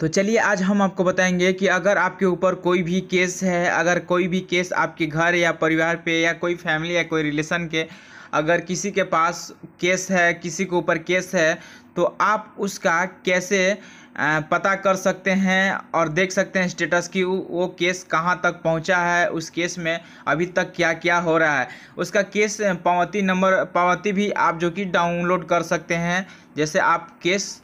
तो चलिए आज हम आपको बताएंगे कि अगर आपके ऊपर कोई भी केस है अगर कोई भी केस आपके घर या परिवार पे या कोई फैमिली या कोई रिलेशन के अगर किसी के पास केस है किसी के ऊपर केस है तो आप उसका कैसे पता कर सकते हैं और देख सकते हैं स्टेटस कि वो केस कहाँ तक पहुँचा है उस केस में अभी तक क्या क्या हो रहा है उसका केस पावती नंबर पावती भी आप जो कि डाउनलोड कर सकते हैं जैसे आप केस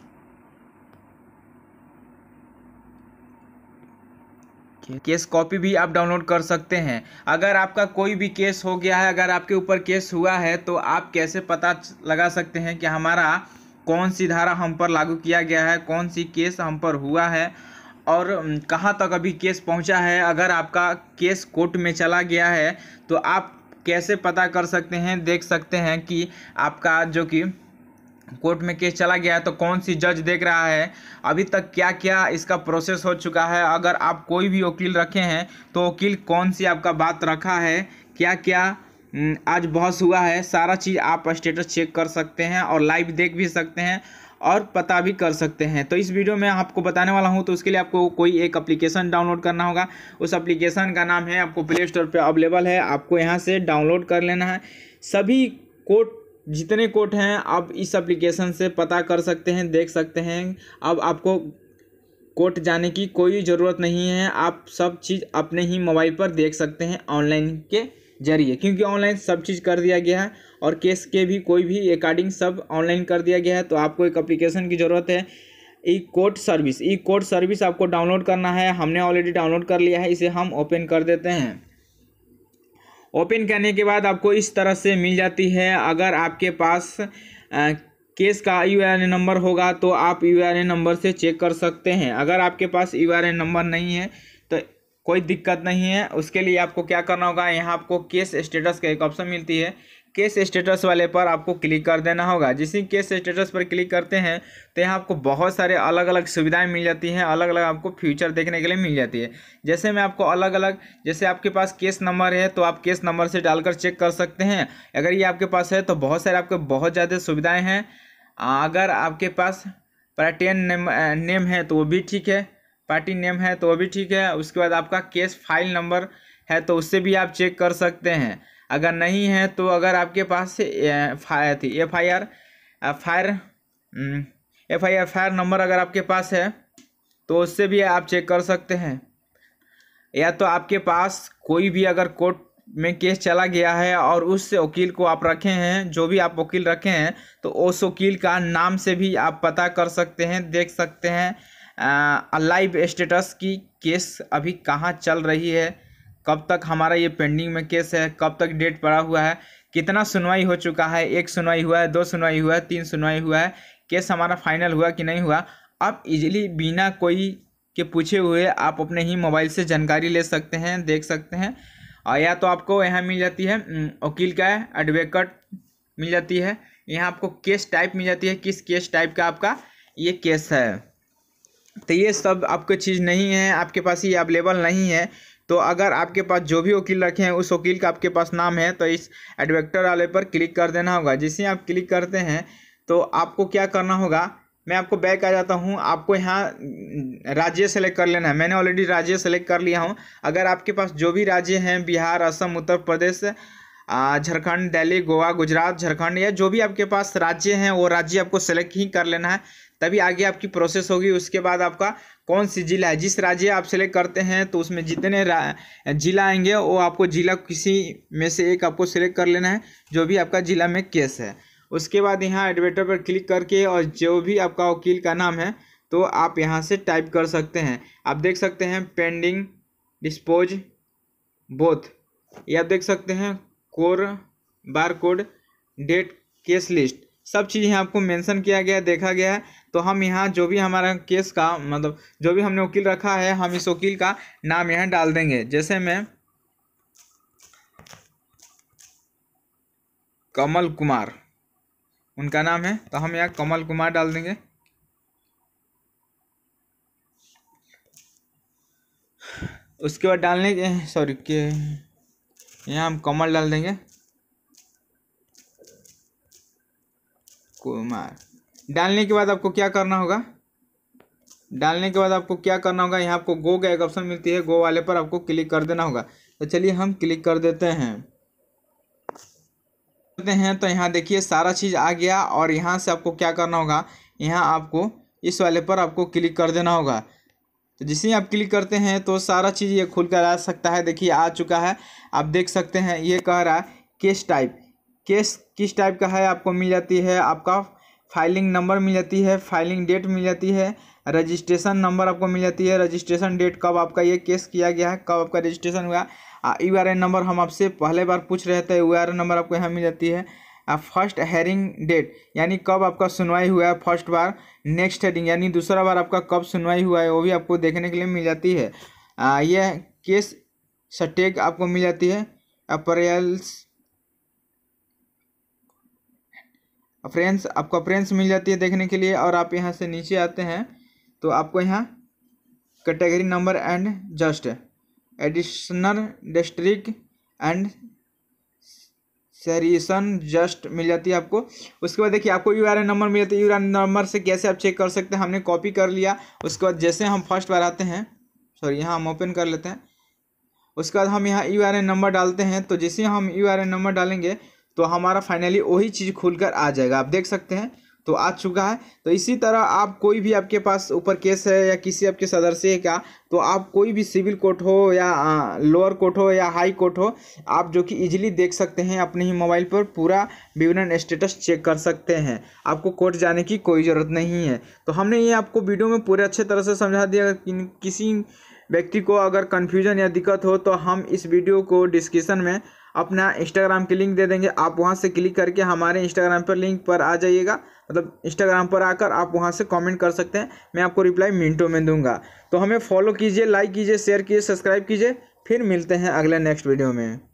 केस कॉपी भी आप डाउनलोड कर सकते हैं अगर आपका कोई भी केस हो गया है अगर आपके ऊपर केस हुआ है तो आप कैसे पता लगा सकते हैं कि हमारा कौन सी धारा हम पर लागू किया गया है कौन सी केस हम पर हुआ है और कहाँ तक अभी केस पहुँचा है अगर आपका केस कोर्ट में चला गया है तो आप कैसे पता कर सकते हैं देख सकते हैं कि आपका जो कि कोर्ट में केस चला गया है तो कौन सी जज देख रहा है अभी तक क्या क्या इसका प्रोसेस हो चुका है अगर आप कोई भी वकील रखे हैं तो वकील कौन सी आपका बात रखा है क्या क्या हम्म, आज बहस हुआ है सारा चीज़ आप स्टेटस चेक कर सकते हैं और लाइव देख भी सकते हैं और पता भी कर सकते हैं तो इस वीडियो में आपको बताने वाला हूं तो उसके लिए आपको कोई एक एप्लीकेशन डाउनलोड करना होगा उस एप्लीकेशन का नाम है आपको प्ले स्टोर पर अवेलेबल है आपको यहां से डाउनलोड कर लेना है सभी कोर्ट जितने कोट हैं आप इस एप्लीकेशन से पता कर सकते हैं देख सकते हैं अब आपको कोर्ट जाने की कोई ज़रूरत नहीं है आप सब चीज़ अपने ही मोबाइल पर देख सकते हैं ऑनलाइन के जरिए क्योंकि ऑनलाइन सब चीज़ कर दिया गया है और केस के भी कोई भी अकॉर्डिंग सब ऑनलाइन कर दिया गया है तो आपको एक अप्लीकेशन की ज़रूरत है e court service e court service आपको डाउनलोड करना है हमने ऑलरेडी डाउनलोड कर लिया है इसे हम ओपन कर देते हैं ओपन करने के बाद आपको इस तरह से मिल जाती है अगर आपके पास केस का यू आर ए नंबर होगा तो आप यू आर एन नंबर से चेक कर सकते हैं अगर आपके पास यू आर एन नंबर नहीं है तो कोई दिक्कत नहीं है उसके लिए आपको क्या करना होगा यहाँ आपको केस स्टेटस का एक ऑप्शन मिलती है केस स्टेटस वाले पर आपको क्लिक कर देना होगा जिस केस स्टेटस पर क्लिक करते हैं तो यहाँ आपको बहुत सारे अलग अलग सुविधाएं मिल जाती हैं अलग अलग आपको फ्यूचर देखने के लिए मिल जाती है जैसे मैं आपको अलग अलग जैसे आपके पास केस नंबर है तो आप केस नंबर से डालकर चेक कर सकते हैं अगर ये आपके पास है तो बहुत सारे आपके बहुत ज़्यादा सुविधाएँ हैं अगर आपके पास पार्टी नेम नेम है तो वो भी ठीक है पार्टी नेम है तो वो भी ठीक है उसके बाद आपका केस फाइल नंबर है तो उससे भी आप चेक कर सकते हैं अगर नहीं है तो अगर आपके पास एफ आई थी F I R fire F I R fire number अगर आपके पास है तो उससे भी आप चेक कर सकते हैं या तो आपके पास कोई भी अगर कोर्ट में केस चला गया है और उस वकील को आप रखे हैं जो भी आप वकील रखे हैं तो उस वकील का नाम से भी आप पता कर सकते हैं देख सकते हैं लाइव स्टेटस की केस अभी कहाँ चल रही है कब तक हमारा ये पेंडिंग में केस है कब तक डेट पड़ा हुआ है कितना सुनवाई हो चुका है एक सुनवाई हुआ है दो सुनवाई हुआ है तीन सुनवाई हुआ है केस हमारा फाइनल हुआ कि नहीं हुआ आप इजीली बिना कोई के पूछे हुए आप अपने ही मोबाइल से जानकारी ले सकते हैं देख सकते हैं और या तो आपको यहाँ मिल जाती है वकील का एडवोकेट मिल जाती है यहाँ आपको केस टाइप मिल जाती है किस केस टाइप का आपका ये केस है तो ये सब आपको चीज़ नहीं है आपके पास ये अवेलेबल नहीं है तो अगर आपके पास जो भी वकील रखे हैं उस वकील का आपके पास नाम है तो इस एडवेक्टर वाले पर क्लिक कर देना होगा जिसे आप क्लिक करते हैं तो आपको क्या करना होगा मैं आपको बैक आ जाता हूँ आपको यहाँ राज्य सेलेक्ट कर लेना है मैंने ऑलरेडी राज्य सेलेक्ट कर लिया हूँ अगर आपके पास जो भी राज्य हैं बिहार असम उत्तर प्रदेश झारखंड दिल्ली गोवा गुजरात झारखंड या जो भी आपके पास राज्य हैं वो राज्य आपको सेलेक्ट ही कर लेना है तभी आगे आपकी प्रोसेस होगी उसके बाद आपका कौन सी जिला है जिस राज्य आप सेलेक्ट करते हैं तो उसमें जितने जिला आएंगे वो आपको जिला किसी में से एक आपको सेलेक्ट कर लेना है जो भी आपका जिला में केस है उसके बाद यहाँ एडवेटर पर क्लिक करके और जो भी आपका वकील का नाम है तो आप यहाँ से टाइप कर सकते हैं आप देख सकते हैं पेंडिंग डिस्पोज बोथ ये आप देख सकते हैं कोर bar code date case list सब चीज़ यहाँ आपको मेंशन किया गया देखा गया है तो हम यहाँ जो भी हमारा केस का मतलब जो भी हमने वकील रखा है हम इस वकील का नाम यहाँ डाल देंगे जैसे मैं कमल कुमार उनका नाम है तो हम यहाँ कमल कुमार डाल देंगे उसके बाद डालने के सॉरी के यहाँ हम कमल डाल देंगे कुमार डालने के बाद आपको क्या करना होगा डालने के बाद आपको क्या करना होगा यहाँ आपको गो का एक ऑप्शन मिलती है गो वाले पर आपको क्लिक कर देना होगा तो चलिए हम क्लिक कर देते हैं करते हैं तो यहाँ देखिए सारा चीज़ आ गया और यहाँ से आपको क्या करना होगा यहाँ आपको इस वाले पर आपको क्लिक कर देना होगा तो जिसे आप क्लिक करते हैं तो सारा चीज़ ये खुल कर आ सकता है देखिए आ चुका है आप देख सकते हैं ये कह रहा है केस टाइप केस किस टाइप का है आपको मिल जाती है आपका फाइलिंग नंबर मिल जाती है फाइलिंग डेट मिल जाती है रजिस्ट्रेशन नंबर आपको मिल जाती है रजिस्ट्रेशन डेट कब आपका ये केस किया गया है कब आपका रजिस्ट्रेशन हुआ है यू आर नंबर हम आपसे पहले बार पूछ रहे थे यू नंबर आपको यहाँ मिल जाती है फर्स्ट हेयरिंग डेट यानी कब आपका सुनवाई हुआ है फर्स्ट बार नेक्स्ट हेयरिंग यानी दूसरा बार आपका कब सुनवाई हुआ है वो भी आपको देखने के लिए मिल जाती है यह केस सटेक आपको मिल जाती है अप्रैल्स फ्रेंड्स आपको फ्रेंड्स मिल जाती है देखने के लिए और आप यहाँ से नीचे आते हैं तो आपको यहाँ category number and just additional district and sessions just मिल जाती है आपको उसके बाद देखिए आपको यू आर एन नंबर मिल जाती है यू आर एन नंबर से कैसे आप चेक कर सकते हैं हमने कॉपी कर लिया उसके बाद जैसे हम फर्स्ट बार आते हैं सॉरी यहाँ हम ओपन कर लेते हैं उसके बाद हम यहाँ यू आर एन नंबर डालते हैं तो जैसे हम यू आर एन नंबर डालेंगे तो हमारा फाइनली वही चीज़ खुलकर आ जाएगा आप देख सकते हैं तो आ चुका है तो इसी तरह आप कोई भी आपके पास ऊपर केस है या किसी आपके सदस्य है क्या तो आप कोई भी सिविल कोर्ट हो या लोअर कोर्ट हो या हाई कोर्ट हो आप जो कि इजीली देख सकते हैं अपने ही मोबाइल पर पूरा विवरण स्टेटस चेक कर सकते हैं आपको कोर्ट जाने की कोई ज़रूरत नहीं है तो हमने ये आपको वीडियो में पूरे अच्छे तरह से समझा दिया कि किसी व्यक्ति को अगर कन्फ्यूजन या दिक्कत हो तो हम इस वीडियो को डिस्क्रिप्सन में अपना इंस्टाग्राम की लिंक दे देंगे आप वहाँ से क्लिक करके हमारे इंस्टाग्राम पर लिंक पर आ जाइएगा मतलब इंस्टाग्राम पर आकर आप वहाँ से कमेंट कर सकते हैं मैं आपको रिप्लाई मिनटों में दूंगा तो हमें फॉलो कीजिए लाइक कीजिए शेयर कीजिए सब्सक्राइब कीजिए फिर मिलते हैं अगले नेक्स्ट वीडियो में